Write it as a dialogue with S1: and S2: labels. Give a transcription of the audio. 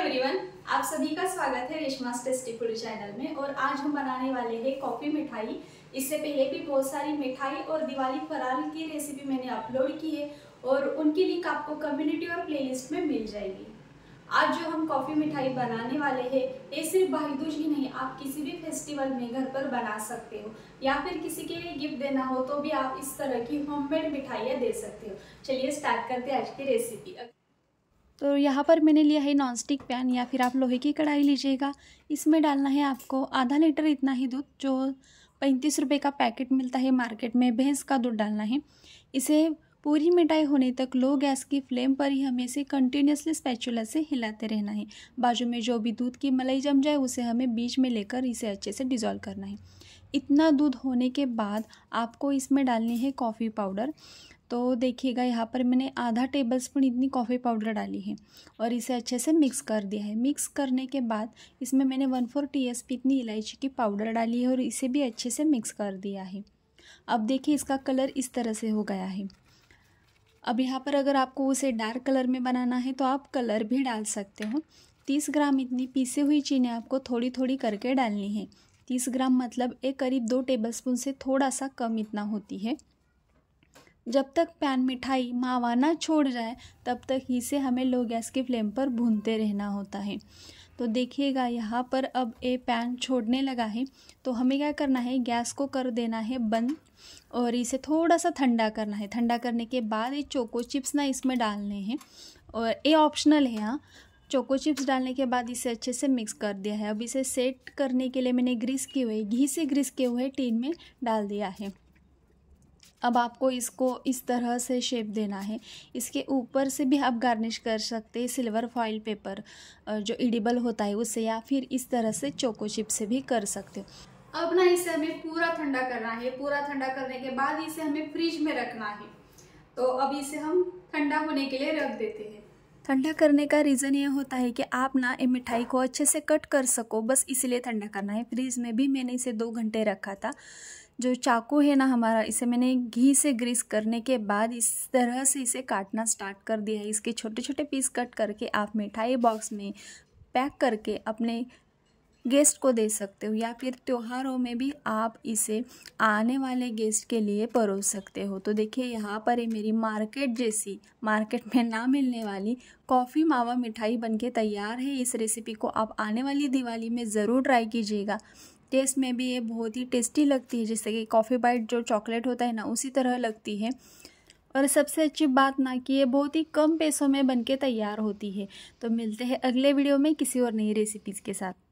S1: everyone आप सभी का स्वागत है रेशमा टेस्टी फूड चैनल में और आज हम बनाने वाले हैं कॉफ़ी मिठाई इससे पहले भी बहुत सारी मिठाई और दिवाली फराल की रेसिपी मैंने अपलोड की है और उनकी लिंक आपको कम्युनिटी और प्लेलिस्ट में मिल जाएगी आज जो हम कॉफ़ी मिठाई बनाने वाले हैं ये सिर्फ भाईदूज ही नहीं आप किसी भी फेस्टिवल में घर पर बना सकते हो या फिर किसी के लिए गिफ्ट देना हो तो भी आप इस तरह की होममेड मिठाइयाँ दे सकते हो चलिए स्टार्ट करते हैं आज की रेसिपी तो यहाँ पर मैंने लिया है नॉन स्टिक पैन या फिर आप लोहे की कढ़ाई लीजिएगा इसमें डालना है आपको आधा लीटर इतना ही दूध जो पैंतीस रुपये का पैकेट मिलता है मार्केट में भैंस का दूध डालना है इसे पूरी मिठाई होने तक लो गैस की फ्लेम पर ही हमें इसे कंटिन्यूसली स्पैचुला से हिलाते रहना है बाजू में जो भी दूध की मलाई जम जाए उसे हमें बीच में लेकर इसे अच्छे से डिज़ोल्व करना है इतना दूध होने के बाद आपको इसमें डालनी है कॉफ़ी पाउडर तो देखिएगा यहाँ पर मैंने आधा टेबल स्पून इतनी कॉफ़ी पाउडर डाली है और इसे अच्छे से मिक्स कर दिया है मिक्स करने के बाद इसमें मैंने one four T S P इतनी इलायची की पाउडर डाली है और इसे भी अच्छे से मिक्स कर दिया है अब देखिए इसका कलर इस तरह से हो गया है अब यहाँ पर अगर आपको उसे डार्क कलर में बनाना है तो आप कलर भी डाल सकते हो तीस ग्राम इतनी पीसी हुई चीनी आपको थोड़ी थोड़ी करके डालनी है तीस ग्राम मतलब एक करीब दो टेबलस्पून से थोड़ा सा कम इतना होती है जब तक पैन मिठाई मावा ना छोड़ जाए तब तक ही से हमें लो गैस के फ्लेम पर भूनते रहना होता है तो देखिएगा यहाँ पर अब ये पैन छोड़ने लगा है तो हमें क्या करना है गैस को कर देना है बंद और इसे थोड़ा सा ठंडा करना है ठंडा करने के बाद ये चोको चिप्स ना इसमें डालने हैं और ये ऑप्शनल है यहाँ चोको चिप्स डालने के बाद इसे अच्छे से मिक्स कर दिया है अब इसे सेट करने के लिए मैंने ग्रीस किए हुए घी से ग्रीस किए हुए टीन में डाल दिया है अब आपको इसको इस तरह से शेप देना है इसके ऊपर से भी आप गार्निश कर सकते हैं सिल्वर फॉइल पेपर जो इडिबल होता है उससे या फिर इस तरह से चोको चिप से भी कर सकते हो अब ना इसे हमें पूरा ठंडा करना है पूरा ठंडा करने के बाद इसे हमें फ्रिज में रखना है तो अब इसे हम ठंडा होने के लिए रख देते हैं ठंडा करने का रीज़न ये होता है कि आप ना ये मिठाई को अच्छे से कट कर सको बस इसलिए ठंडा करना है फ्रीज में भी मैंने इसे दो घंटे रखा था जो चाकू है ना हमारा इसे मैंने घी से ग्रीस करने के बाद इस तरह से इसे काटना स्टार्ट कर दिया है इसके छोटे छोटे पीस कट करके आप मिठाई बॉक्स में पैक करके अपने गेस्ट को दे सकते हो या फिर त्योहारों में भी आप इसे आने वाले गेस्ट के लिए परोस सकते हो तो देखिए यहाँ पर ये मेरी मार्केट जैसी मार्केट में ना मिलने वाली कॉफ़ी मावा मिठाई बनके तैयार है इस रेसिपी को आप आने वाली दिवाली में ज़रूर ट्राई कीजिएगा टेस्ट में भी ये बहुत ही टेस्टी लगती है जैसे कि कॉफ़ी बाइट जो चॉकलेट होता है ना उसी तरह लगती है और सबसे अच्छी बात ना कि ये बहुत ही कम पैसों में बनके तैयार होती है तो मिलते हैं अगले वीडियो में किसी और नई रेसिपीज़ के साथ